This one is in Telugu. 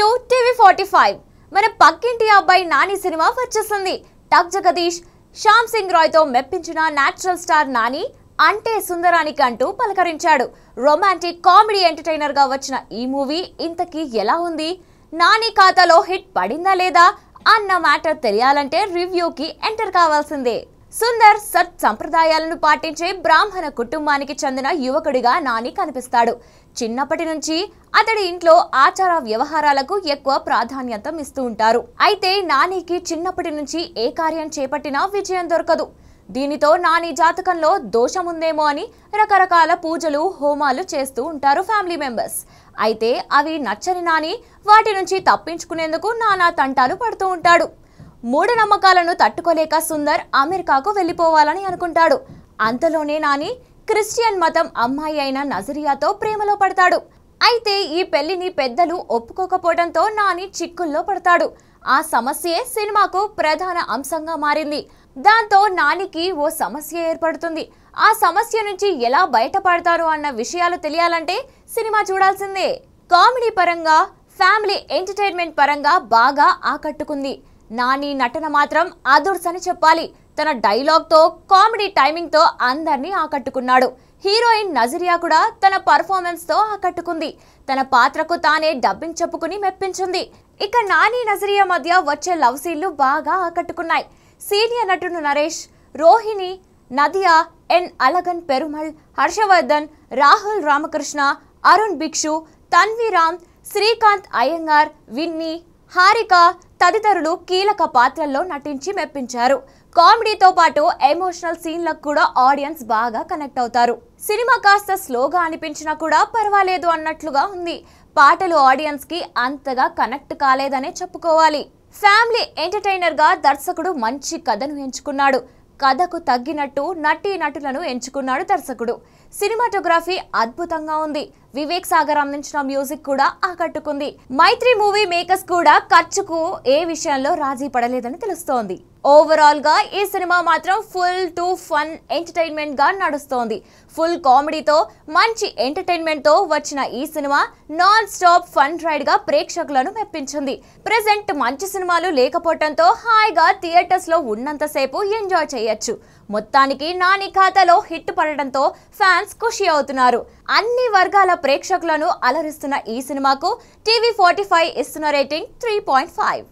టు టీవీ ఫార్టీ ఫైవ్ మన పక్కింటి అబ్బాయి నాని సినిమా వచ్చేసింది టక్ జగదీష్ శ్యామ్ సింగ్ రాయ్ తో మెప్పించిన నాచురల్ స్టార్ నాని అంటే సుందరానికి అంటూ పలకరించాడు రొమాంటిక్ కామెడీ ఎంటర్టైనర్గా వచ్చిన ఈ మూవీ ఇంతకీ ఎలా ఉంది నాని ఖాతాలో హిట్ పడిందా లేదా అన్న మ్యాటర్ తెలియాలంటే రివ్యూకి ఎంటర్ కావాల్సిందే సుందర్ సత్ సంప్రదాయాలను పాటించే బ్రాహ్మణ కుటుంబానికి చెందిన యువకుడిగా నాని కనిపిస్తాడు చిన్నప్పటి నుంచి అతడి ఇంట్లో ఆచార వ్యవహారాలకు ఎక్కువ ప్రాధాన్యత ఇస్తూ ఉంటారు అయితే నానికి చిన్నప్పటి నుంచి ఏ కార్యం చేపట్టినా విజయం దొరకదు దీనితో నాని జాతకంలో దోషముందేమో అని రకరకాల పూజలు హోమాలు చేస్తూ ఉంటారు ఫ్యామిలీ మెంబర్స్ అయితే అవి నచ్చని నాని వాటి నుంచి తప్పించుకునేందుకు నానా తంటాలు పడుతూ ఉంటాడు మూఢనమ్మకాలను తట్టుకోలేక సుందర్ అమెరికాకు వెళ్ళిపోవాలని అనుకుంటాడు అంతలోనే నాని క్రిస్టియన్ మతం అమ్మాయి అయిన నజరియాతో ప్రేమలో పడతాడు అయితే ఈ పెళ్లిని పెద్దలు ఒప్పుకోకపోవడంతో నాని చిక్కుల్లో పడతాడు ఆ సమస్యే సినిమాకు ప్రధాన అంశంగా మారింది దాంతో నానికి ఓ సమస్య ఏర్పడుతుంది ఆ సమస్య నుంచి ఎలా బయటపడతారు అన్న విషయాలు తెలియాలంటే సినిమా చూడాల్సిందే కామెడీ పరంగా ఫ్యామిలీ ఎంటర్టైన్మెంట్ పరంగా బాగా ఆకట్టుకుంది నాని నటన మాత్రం అదుర్స్ అని చెప్పాలి తన డైలాగ్తో కామెడీ టైమింగ్తో అందరినీ ఆకట్టుకున్నాడు హీరోయిన్ నజరియా కూడా తన పర్ఫార్మెన్స్తో ఆకట్టుకుంది తన పాత్రకు తానే డబ్బింగ్ చెప్పుకుని మెప్పించింది ఇక నాని నజరియా మధ్య వచ్చే లవ్ సీన్లు బాగా ఆకట్టుకున్నాయి సీనియర్ నటుడు నరేష్ రోహిణి నదియా ఎన్ అలగన్ పెరుమల్ హర్షవర్ధన్ రాహుల్ రామకృష్ణ అరుణ్ భిక్షు తన్వీరామ్ శ్రీకాంత్ అయ్యంగార్ విన్నీ హారిక తదితరులు కీలక పాత్రల్లో నటించి మెప్పించారు కామెడీతో పాటు ఎమోషనల్ సీన్లకు కూడా ఆడియన్స్ బాగా కనెక్ట్ అవుతారు సినిమా కాస్త స్లోగా అనిపించినా కూడా పర్వాలేదు అన్నట్లుగా ఉంది పాటలు ఆడియన్స్కి అంతగా కనెక్ట్ కాలేదనే చెప్పుకోవాలి ఫ్యామిలీ ఎంటర్టైనర్గా దర్శకుడు మంచి కథను ఎంచుకున్నాడు కథకు తగ్గినట్టు నటీ నటులను ఎంచుకున్నాడు దర్శకుడు సినిమాటోగ్రఫీ అద్భుతంగా ఉంది వివేక్ సాగర్ అందించిన మ్యూజిక్ కూడా ఆకట్టుకుంది మైత్రి మూవీ మేకర్స్ కూడా ఖర్చుకు ఏ విషయంలో రాజీ పడలేదని తెలుస్తోంది ఓవరాల్ గా ఈ సినిమా మాత్రం ఫుల్ టు ఫన్ ఎంటర్టైన్మెంట్ గా నడుస్తోంది ఫుల్ కామెడీతో మంచి ఎంటర్టైన్మెంట్ తో వచ్చిన ఈ cinema non stop fun ride గా ప్రేక్షకులను మెప్పించింది ప్రెసెంట్ మంచి సినిమాలు లేకపోవడంతో హాయిగా థియేటర్స్ లో ఉన్నంతసేపు ఎంజాయ్ చేయొచ్చు మొత్తానికి నాని ఖాతాలో హిట్ పడడంతో ఫ్యాన్స్ ఖుషి అవుతున్నారు అన్ని వర్గాల ప్రేక్షకులను అలరిస్తున్న ఈ సినిమాకు టీవీ ఫార్టీ ఫైవ్ ఇస్తున్న రేటింగ్ త్రీ పాయింట్ ఫైవ్